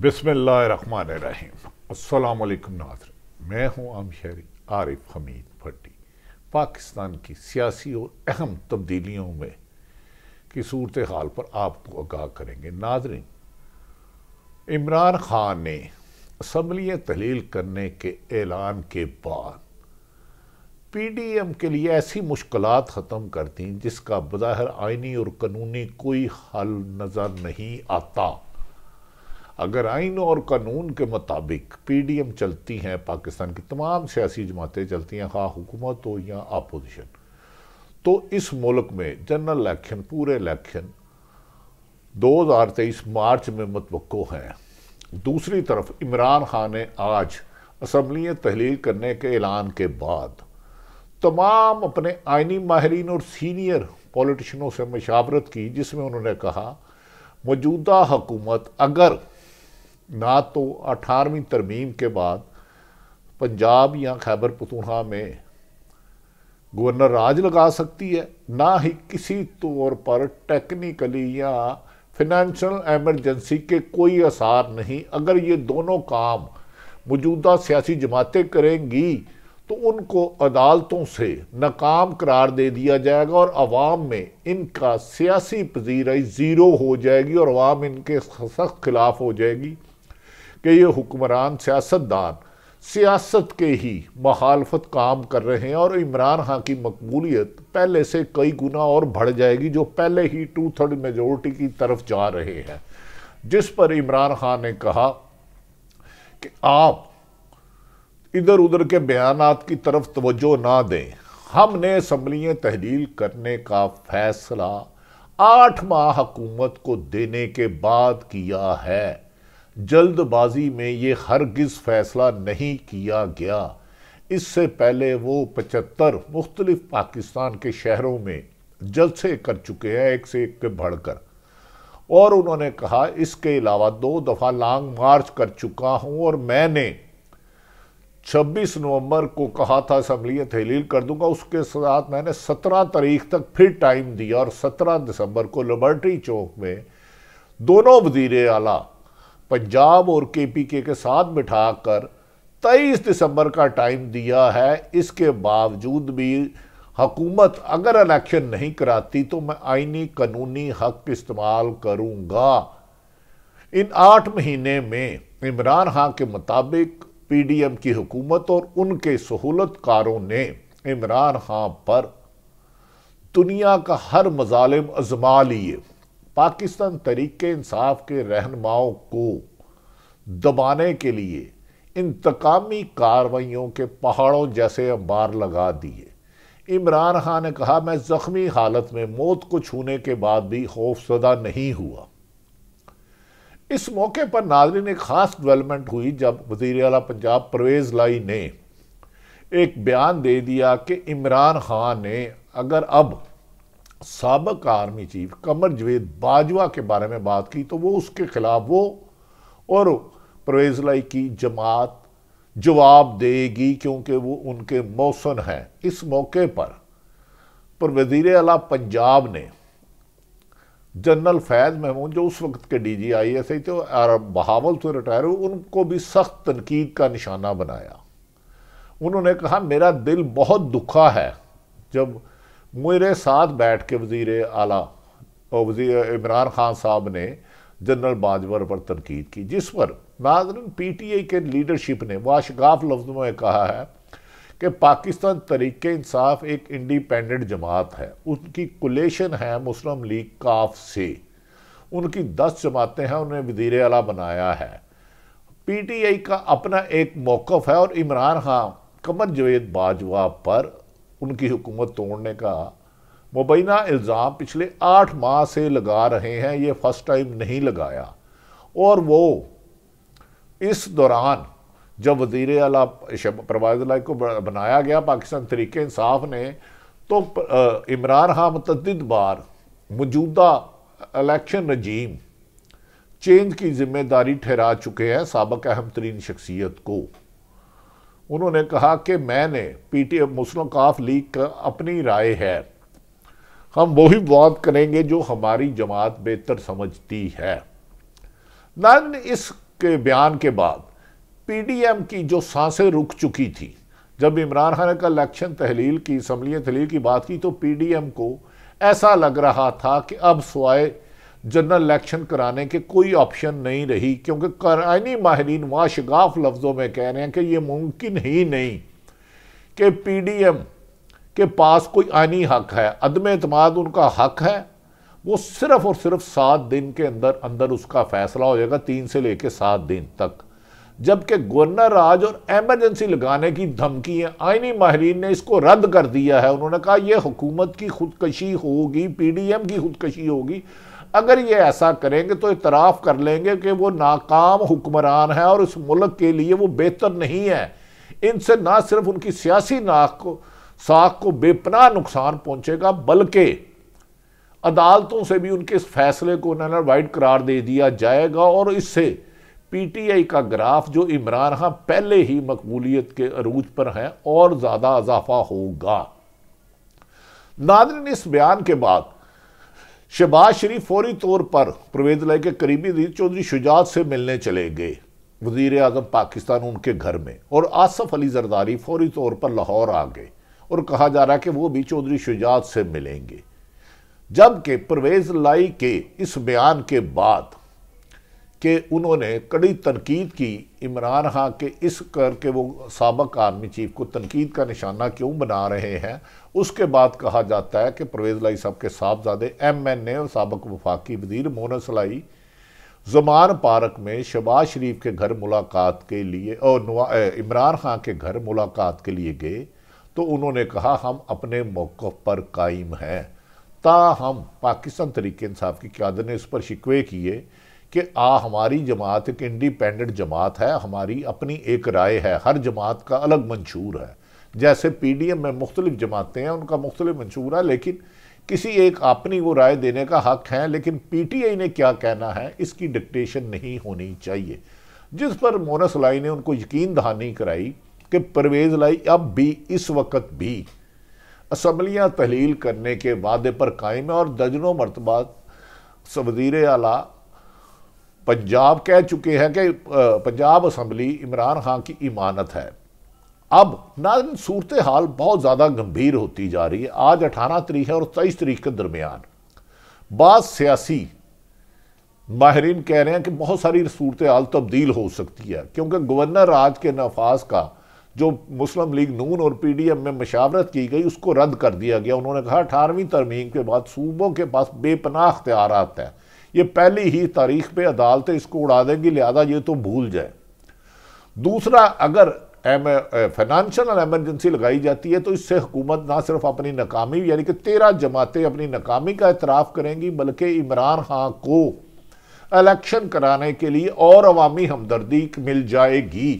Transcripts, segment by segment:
बिसमीम अल्लाम नाजर मैं हूँ आम शहरी आरिफ हमीद भट्टी पाकिस्तान की सियासी और अहम तब्दीलियों में की सूरत हाल पर आपको आगाह करेंगे नाजरीन इमरान खान ने असम्बली तहलील करने के ऐलान के बाद पी डी एम के लिए ऐसी मुश्किल ख़त्म कर दी जिसका बज़ाहिर आइनी और कानूनी कोई हल नज़र नहीं आता अगर आइन और कानून के मुताबिक पी डी एम चलती हैं पाकिस्तान की तमाम सियासी जमातें चलती हैं खा हाँ, हुकूमत हो या अपोजिशन तो इस मुल्क में जनरल इलेक्शन पूरे इलेक्शन 2023 मार्च में मतवक़ हैं दूसरी तरफ इमरान खान ने आज असम्बली तहलील करने के ऐलान के बाद तमाम अपने आइनी माहरीन और सीनियर पॉलिटिशनों से मशावरत की जिसमें उन्होंने कहा मौजूदा हकूमत अगर ना तो अठारहवीं तरमीम के बाद पंजाब या खैबर पतूहा में गवर्नर राज लगा सकती है ना ही किसी तौर पर टेक्निकली या फिनंशल एमरजेंसी के कोई आसार नहीं अगर ये दोनों काम मौजूदा सियासी जमातें करेंगी तो उनको अदालतों से नाकाम करार दे दिया जाएगा और आवाम में इनका सियासी पजीराई ज़ीरो हो जाएगी और आवाम इनके सख्त खिलाफ हो जाएगी कि ये हुक्मरान सियासतदान सियासत के ही मखालफत काम कर रहे हैं और इमरान खां की मकबूलियत पहले से कई गुना और बढ़ जाएगी जो पहले ही टू थर्ड मेजोरिटी की तरफ जा रहे हैं जिस पर इमरान खान ने कहा कि आप इधर उधर के बयान की तरफ तवज्जो ना दें हमने असम्बली तहलील करने का फैसला आठ माह हकूमत को देने के बाद किया है जल्दबाजी में ये हरगिज़ फैसला नहीं किया गया इससे पहले वो पचहत्तर मुख्तलिफ पाकिस्तान के शहरों में जलसे कर चुके हैं एक से एक के बढ़कर और उन्होंने कहा इसके अलावा दो दफ़ा लॉन्ग मार्च कर चुका हूँ और मैंने 26 नवंबर को कहा था असम्बली तहलील कर दूंगा उसके साथ मैंने 17 तारीख तक फिर टाइम दिया और 17 दिसंबर को लिबर्टी चौक में दोनों वजीर आला पंजाब और केपीके के साथ बिठाकर 23 दिसंबर का टाइम दिया है इसके बावजूद भी हकूमत अगर इलेक्शन नहीं कराती तो मैं आइनी कानूनी हक इस्तेमाल करूंगा इन आठ महीने में इमरान खां के मुताबिक पीडीएम की हुकूमत और उनके सहूलतकारों ने इमरान खां पर दुनिया का हर मजालिम आजमा लिए पाकिस्तान तरीके इंसाफ के रहनुमाओं को दबाने के लिए इंतकामी कार्रवाइयों के पहाड़ों जैसे अंबार लगा दिए इमरान खान ने कहा मैं ज़ख्मी हालत में मौत को छूने के बाद भी खौफजदा नहीं हुआ इस मौके पर नाजरीन एक खास डेवलपमेंट हुई जब वजीर अला पंजाब परवेज़ लाई ने एक बयान दे दिया कि इमरान खान ने अगर अब सबक आर्मी चीफ कमर जवेद बाजवा के बारे में बात की तो वो उसके खिलाफ वो और परवेजलाई की जमात जवाब देगी क्योंकि वो उनके मौसन हैं इस मौके पर पर वजीर अला पंजाब ने जनरल फैज़ महमूद जो उस वक्त के D G I S I थे और बहावल से रिटायर हुए उनको भी सख्त तनकीद का निशाना बनाया उन्होंने कहा मेरा दिल बहुत दुखा है जब मेरे साथ बैठ के वजीर आला वज़ी इमरान खान साहब ने जनरल बाजवर पर तनकीद की जिस पर नाजरन पी टी आई के लीडरशिप ने वाशगाफ लफ्ज़ों में कहा है कि पाकिस्तान तरीक इंसाफ एक इंडिपेंडेंट जमात है उनकी कुलेशन है मुस्लिम लीग काफ से उनकी दस जमातें हैं उन्हें वजीर अला बनाया है पी टी आई का अपना एक मौकफ़ है और इमरान खान कमर जवेद बाजवा पर उनकी हुकूमत तोड़ने का मुबैना इल्ज़ाम पिछले आठ माह से लगा रहे हैं ये फ़र्स्ट टाइम नहीं लगाया और वो इस दौरान जब वजीर अला परवाज को बनाया गया पाकिस्तान तरीके इंसाफ ने तो इमरान खां मतद बार मौजूदा इलेक्शन रजीम चेंज की जिम्मेदारी ठहरा चुके हैं सबक अहम तरीन शख्सियत को उन्होंने कहा कि मैंने पीटीए मुस्लिम काफ लीग का अपनी राय है हम वही बात करेंगे जो हमारी जमात बेहतर समझती है नन इसके बयान के बाद पीडीएम की जो सांसें रुक चुकी थी जब इमरान खान का इलेक्शन तहलील की असम्बली तहलील की बात की तो पीडीएम को ऐसा लग रहा था कि अब सवाए जनरल इलेक्शन कराने के कोई ऑप्शन नहीं रही क्योंकि करानी माहरीन वहाँ शगाफ लफ्ज़ों में कह रहे हैं कि ये मुमकिन ही नहीं कि पी डी एम के पास कोई आनी हक है अदम अतमाद उनका हक है वो सिर्फ़ और सिर्फ सात दिन के अंदर अंदर उसका फ़ैसला हो जाएगा तीन से लेकर सात दिन तक जबकि गवर्नर राज और एमरजेंसी लगाने की धमकी है आइनी माहरीन ने इसको रद्द कर दिया है उन्होंने कहा यह हुकूमत की खुदकशी होगी पी डी एम की खुदकशी होगी अगर ये ऐसा करेंगे तो इतराफ़ कर लेंगे कि वो नाकाम हुक्मरान है और उस मुल्क के लिए वो बेहतर नहीं है इनसे ना सिर्फ उनकी सियासी नाक को साख को बेपना नुकसान पहुंचेगा बल्कि अदालतों से भी उनके इस फैसले को उन्होंने वाइड करार दे दिया जाएगा और इससे पीटीआई का ग्राफ जो इमरान खान पहले ही मकबूलियत के अरूज पर है और ज़्यादा इजाफा होगा नादरिन इस बयान के बाद शहबाज शरीफ फौरी तौर पर प्रवेदलय के करीबी अजीज चौधरी शुजात से मिलने चले गए वजीर अजम पाकिस्तान उनके घर में और आसफ अली जरदारी फौरी तौर पर लाहौर आ गए और कहा जा रहा है कि वो भी चौधरी शुजात से मिलेंगे जबकि परवेज लाई के इस बयान के बाद कि उन्होंने कड़ी तनकीद की इमरान खां के इस करके वो सबक आर्मी चीफ को तनकीद का निशाना क्यों बना रहे हैं उसके बाद कहा जाता है कि परवेज़ लाई साहब के साहबजादे एम एन ए और सबक वफाकी वजीर मोनस लाई जुमान पार्क में शबाज शरीफ के घर मुलाकात के लिए और इमरान खां के घर मुलाकात के लिए गए तो उन्होंने कहा हम अपने मौक़ पर कायम हैं ताहम पाकिस्तान तरीके इंसाफ की क्यादत ने इस पर शिकवे किए कि आ हमारी जमात एक इंडिपेंडेंट जमात है हमारी अपनी एक राय है हर जमात का अलग मंशूर है जैसे पी डी एम में मुख्तलिफ जमातें हैं उनका मुख्तलिफ मंशूर है लेकिन किसी एक अपनी वो राय देने का हक है लेकिन पी टी आई ने क्या कहना है इसकी डिक्टेशन नहीं होनी चाहिए जिस पर मोनस लाई ने उनको यकीन दहानी कराई कि परवेज़ लाई अब भी इस वक्त भी असम्बलियाँ तहलील करने के वादे पर कायम है और दर्जनों मरतबा वजीर अला पंजाब कह चुके हैं कि पंजाब असम्बली इमरान खान की इमानत है अब ना सूरत हाल बहुत ज़्यादा गंभीर होती जा रही है आज अठारह तरीक है और तेईस तरीक के दरमियान बाद सियासी माहरीन कह रहे हैं कि बहुत सारी सूरत हाल तब्दील हो सकती है क्योंकि गवर्नर राज के नफाज का जो मुस्लिम लीग नून और पी डी एम में मशावरत की गई उसको रद्द कर दिया गया उन्होंने कहा अठारहवीं तरमीम के बाद सूबों के पास बेपनाह अख्तियार है ये पहली ही तारीख पे अदालतें इसको उड़ा देंगी लिहाजा ये तो भूल जाए दूसरा अगर एम फाइनेंशियल एमरजेंसी लगाई जाती है तो इससे हुकूमत ना सिर्फ अपनी नाकामी यानी कि तेरह जमातें अपनी नाकामी का एतराफ़ करेंगी बल्कि इमरान खां को इलेक्शन कराने के लिए और अवामी हमदर्दी मिल जाएगी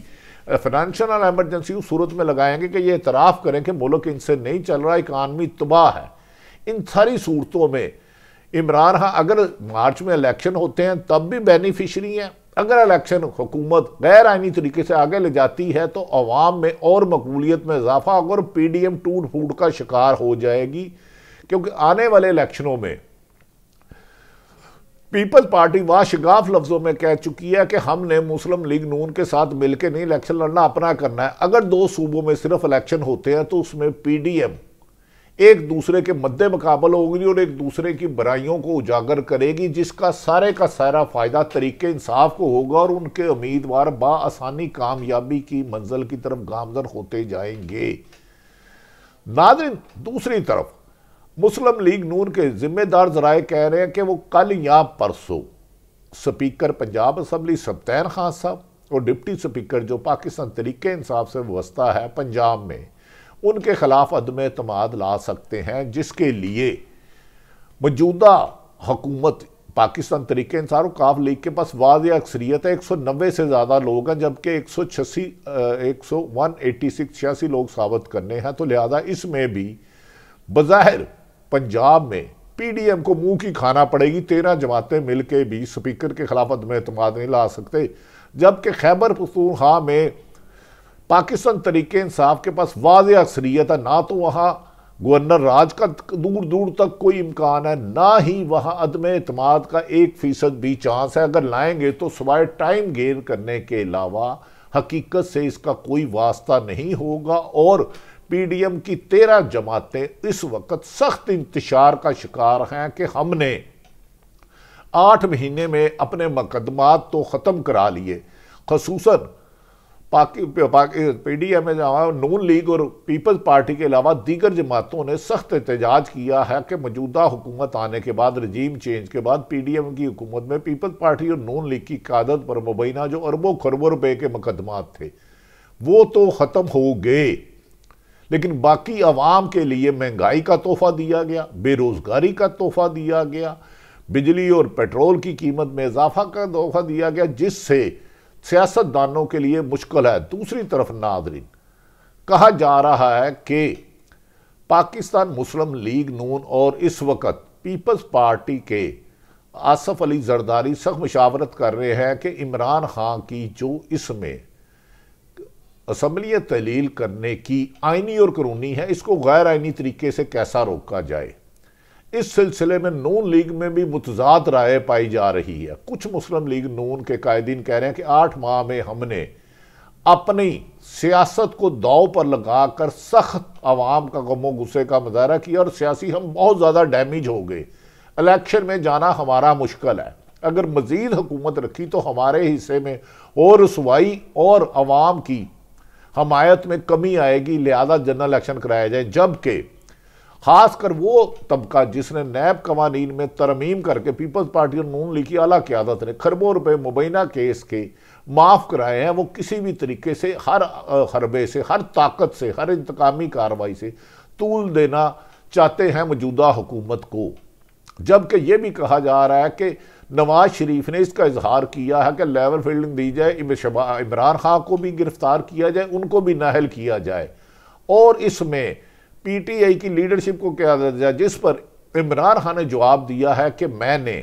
फाइनेंशियल एमरजेंसी उस सूरत में लगाएंगे कि ये इतराफ़ करें कि मुल्क इनसे नहीं चल रहा इकानमी तबाह है इन सारी सूरतों में इमरान खान अगर मार्च में इलेक्शन होते हैं तब भी बेनिफिशरी हैं अगर इलेक्शन हुकूमत गैर आइनी तरीके से आगे ले जाती है तो अवाम में और मकबूलीत में इजाफा होगा पी डी एम टूट फूट का शिकार हो जाएगी क्योंकि आने वाले इलेक्शनों में पीपल्स पार्टी वाशिगाफ लफ्जों में कह चुकी है कि हमने मुस्लिम लीग नून के साथ मिलकर नहीं इलेक्शन लड़ना अपना करना है अगर दो सूबों में सिर्फ इलेक्शन होते हैं तो उसमें पी डी एम एक दूसरे के मद्दे मुकाबल होगी और एक दूसरे की बुराइयों को उजागर करेगी जिसका सारे का सारा फ़ायदा तरीके इंसाफ को होगा और उनके उम्मीदवार बासानी कामयाबी की मंजिल की तरफ गामजन होते जाएंगे नादिन दूसरी तरफ मुस्लिम लीग नून के जिम्मेदार जराए कह रहे हैं कि वो कल या परसों स्पीकर पंजाब असम्बली सप्तैन खान साहब और डिप्टी स्पीकर जो पाकिस्तान तरीके इंसाफ से व्यवस्था है पंजाब में उनके खिलाफ अदम अतमाद ला सकते हैं जिसके लिए मौजूदा हकूमत पाकिस्तान तरीके इंसार काफ लीग के पास वाज अक्सरीत है एक सौ नब्बे से ज़्यादा लोग हैं जबकि एक सौ छसी एक सौ वन एटी सिक्स छियासी लोग साबित करने हैं तो लिहाजा इसमें भी बज़ाहिर पंजाब में पी डी एम को मुँह की खाना पड़ेगी तेरह जमातें मिल के भी स्पीकर के खिलाफ अदम अतमाद नहीं ला सकते जबकि खैबर पसूहा में पाकिस्तान तरीके इंसाफ के पास वाज अक्सरीत है ना तो वहाँ गवर्नर राज का दूर दूर तक कोई इम्कान है ना ही वहाँ अदम अतमाद का एक फ़ीसद भी चांस है अगर लाएंगे तो सवाए टाइम गेन करने के अलावा हकीकत से इसका कोई वास्ता नहीं होगा और पी डी एम की तेरह जमातें इस वक्त सख्त इंतशार का शिकार हैं कि हमने आठ महीने में अपने मकदमात तो ख़त्म करा लिए खसूसा पीडीए में जहाँ नून लीग और पीपल्स पार्टी के अलावा दीगर जमातों ने सख्त एहतजाज किया है कि मौजूदा हुकूमत आने के बाद रजीम चेंज के बाद पी डी एम की हुकूमत में पीपल्स पार्टी और नून लीग की क्यादत पर मुबैना जो अरबों खरबों रुपए के मुकदमात थे वो तो ख़त्म हो गए लेकिन बाकी आवाम के लिए महंगाई का तोहफा दिया गया बेरोज़गारी का तोहफा दिया गया बिजली और पेट्रोल की कीमत में इजाफा का तोहफा दिया गया जिससे सियासतदानों के लिए मुश्किल है दूसरी तरफ नादरीन कहा जा रहा है कि पाकिस्तान मुस्लिम लीग नून और इस वक्त पीपल्स पार्टी के आसफ अली जरदारी सख्त मशावरत कर रहे हैं कि इमरान खां की जो इसमें असम्बली तहलील करने की आइनी और कानूनी है इसको गैर आइनी तरीके से कैसा रोका जाए इस सिलसिले में नून लीग में भी मुतजाद राय पाई जा रही है कुछ मुस्लिम लीग नून के कायदीन कह रहे हैं कि आठ माह में हमने अपनी सियासत को दाव पर लगा कर सख्त आवाम का गमो गुस्से का मुजाहरा किया और सियासी हम बहुत ज़्यादा डैमेज हो गए इलेक्शन में जाना हमारा मुश्किल है अगर मज़ीद हुकूमत रखी तो हमारे हिस्से में और रसवाई और आवाम की हमायत में कमी आएगी लिहाजा जनरल इलेक्शन कराया जाए जबकि खासकर वो तबका जिसने नैब कवानीन में तरमीम करके पीपल्स पार्टी और नून लीग की अला क्यादत ने खरबों रुपये मुबैना केस के माफ़ कराए हैं वो किसी भी तरीके से हर हरबे से हर ताकत से हर इंतकामी कार्रवाई से तूल देना चाहते हैं मौजूदा हुकूमत को जबकि ये भी कहा जा रहा है कि नवाज शरीफ ने इसका इजहार किया है कि लेवल फील्डिंग दी जाए इमरान खां को भी गिरफ्तार किया जाए उनको भी नाहल किया जाए और इसमें पीटीआई की लीडरशिप को क्या दर्जा जिस पर इमरान खान ने जवाब दिया है कि मैंने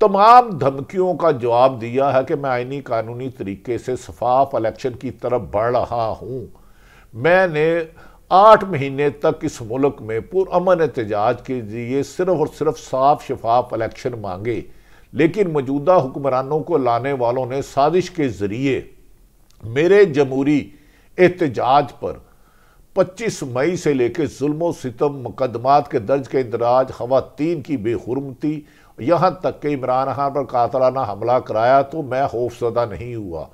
तमाम धमकियों का जवाब दिया है कि मैं आईनी कानूनी तरीके से शफाफ इलेक्शन की तरफ बढ़ रहा हूं मैंने आठ महीने तक इस मुल्क में पुरमन एहतजाज के लिए सिर्फ और सिर्फ साफ शफाफ इलेक्शन मांगे लेकिन मौजूदा हुक्मरानों को लाने वालों ने साजिश के ज़रिए मेरे जमहूरी एहतजाज पर 25 मई से लेकर जुल्म सितम मुकदमात के दर्ज के इंदराज खवतिन की बेहरमती यहाँ तक के इमरान खान पर कातलाना हमला कराया तो मैं खौफजदा नहीं हुआ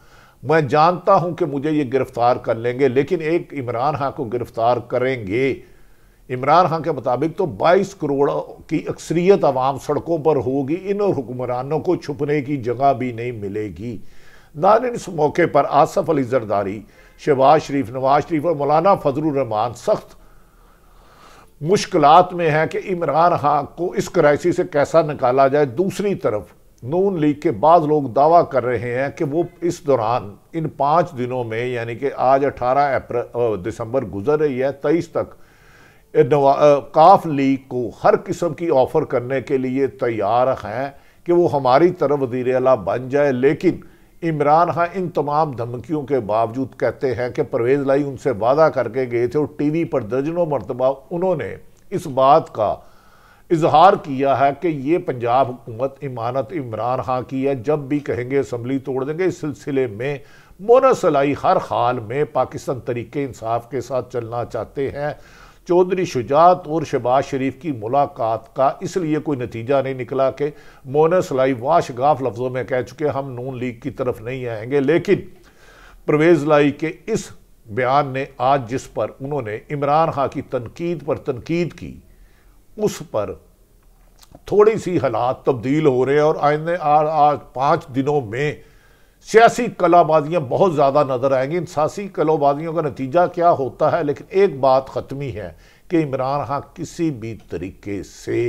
मैं जानता हूँ कि मुझे ये गिरफ़्तार कर लेंगे लेकिन एक इमरान खां को गिरफ़्तार करेंगे इमरान खान के मुताबिक तो 22 करोड़ की अक्सरियत आवाम सड़कों पर होगी इन हुक्मरानों को छुपने की जगह भी नहीं मिलेगी ना इस मौके पर आसफ अली जरदारी शहबाज शरीफ नवाज शरीफ और मौलाना फजलरहमान सख्त मुश्किल में हैं कि इमरान खान को इस क्राइसिस से कैसा निकाला जाए दूसरी तरफ नून लीग के बाद लोग दावा कर रहे हैं कि वो इस दौरान इन पाँच दिनों में यानी कि आज अठारह अप्रैल दिसंबर गुजर रही है तेईस तक काफ लीग को हर किस्म की ऑफ़र करने के लिए तैयार हैं कि वो हमारी तरफ वजीर अला बन जाए लेकिन इमरान खान इन तमाम धमकियों के बावजूद कहते हैं कि परवेज़ लाई उनसे वादा करके गए थे और टी वी पर दर्जनों मरतबा उन्होंने इस बात का इजहार किया है कि ये पंजाब हुकूमत इमानत इमरान खां की है जब भी कहेंगे असम्बली तोड़ देंगे इस सिलसिले में मोनसलाई हर हाल में पाकिस्तान तरीके इंसाफ के साथ चलना चाहते हैं चौधरी शुजात और शहबाज शरीफ की मुलाकात का इसलिए कोई नतीजा नहीं निकला कि मोनस लाई वाशगाफ लफ्ज़ों में कह चुके हम नून लीग की तरफ नहीं आएंगे लेकिन परवेज़ लाई के इस बयान ने आज जिस पर उन्होंने इमरान खां की तनकीद पर तनकीद की उस पर थोड़ी सी हालात तब्दील हो रहे हैं और आइंदे आज पाँच दिनों में सियासी कलाबाजियाँ बहुत ज़्यादा नज़र आएंगी इन सियासी कलाबाजियों का नतीजा क्या होता है लेकिन एक बात ख़त्मी है कि इमरान खां किसी भी तरीके से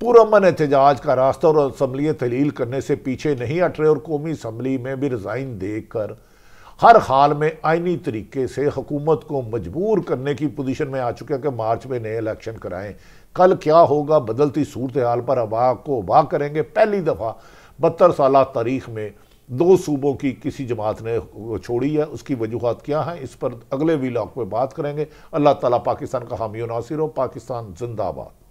पुरमन एहतजाज का रास्ता और असम्बली तहलील करने से पीछे नहीं हट रहे और कौमी असम्बली में भी रिज़ाइन देकर हर हाल में आइनी तरीके से हुकूमत को मजबूर करने की पोजिशन में आ चुके हैं कि मार्च में नए इलेक्शन कराएं कल क्या होगा बदलती सूरत हाल पर अवाह को अवाह करेंगे पहली दफ़ा बहत्तर साल तारीख में दो सूबों की किसी जमात ने छोड़ी है उसकी वजूहत क्या हैं इस पर अगले वीलॉग में बात करेंगे अल्लाह ताला पाकिस्तान का हामी नासिर हो पाकिस्तान जिंदाबाद